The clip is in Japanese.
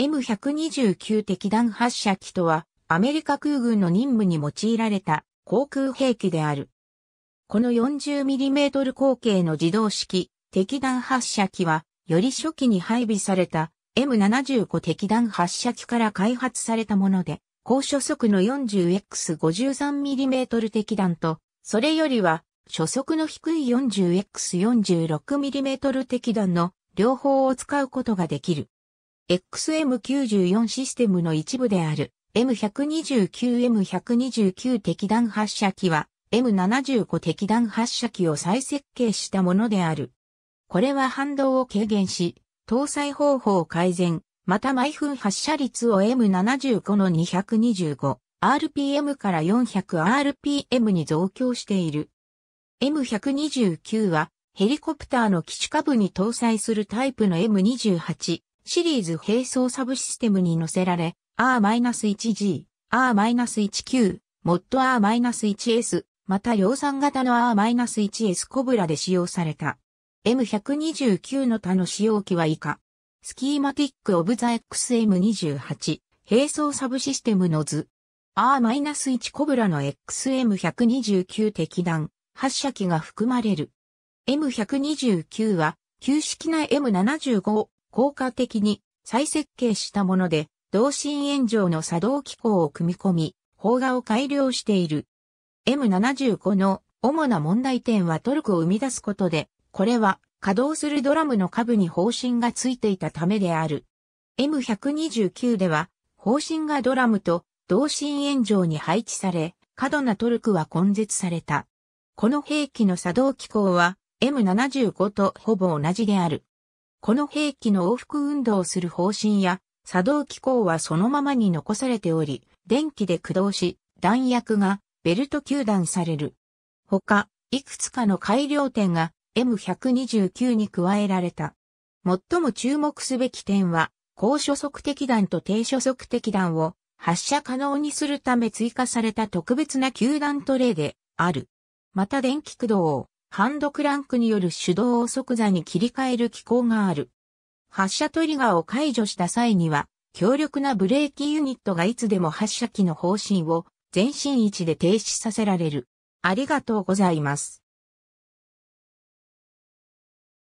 M129 敵弾発射機とは、アメリカ空軍の任務に用いられた航空兵器である。この 40mm 口径の自動式敵弾発射機は、より初期に配備された M75 敵弾発射機から開発されたもので、高初速の 40X53mm 敵弾と、それよりは初速の低い 40X46mm 敵弾の両方を使うことができる。XM94 システムの一部である M129M129 敵弾発射機は M75 敵弾発射機を再設計したものである。これは反動を軽減し、搭載方法改善、また毎分発射率を M75 の 225rpm から 400rpm に増強している。M129 はヘリコプターの基地下部に搭載するタイプの M28 シリーズ並走サブシステムに乗せられ、R-1G、r 1 q モッド R-1S、また量産型の R-1S コブラで使用された。M129 の他の使用機は以下。スキーマティックオブザ XM28、並走サブシステムの図。R-1 コブラの XM129 敵弾、発射機が含まれる。M129 は、旧式な M75 効果的に再設計したもので、同心円状の作動機構を組み込み、砲画を改良している。M75 の主な問題点はトルクを生み出すことで、これは稼働するドラムの下部に方針がついていたためである。M129 では、方針がドラムと同心円状に配置され、過度なトルクは根絶された。この兵器の作動機構は M75 とほぼ同じである。この兵器の往復運動をする方針や、作動機構はそのままに残されており、電気で駆動し、弾薬がベルト球弾される。他、いくつかの改良点が M129 に加えられた。最も注目すべき点は、高初速的弾と低初速的弾を発射可能にするため追加された特別な球弾トレイである。また電気駆動をハンドクランクによる手動を即座に切り替える機構がある。発射トリガーを解除した際には、強力なブレーキユニットがいつでも発射機の方針を全身位置で停止させられる。ありがとうございます。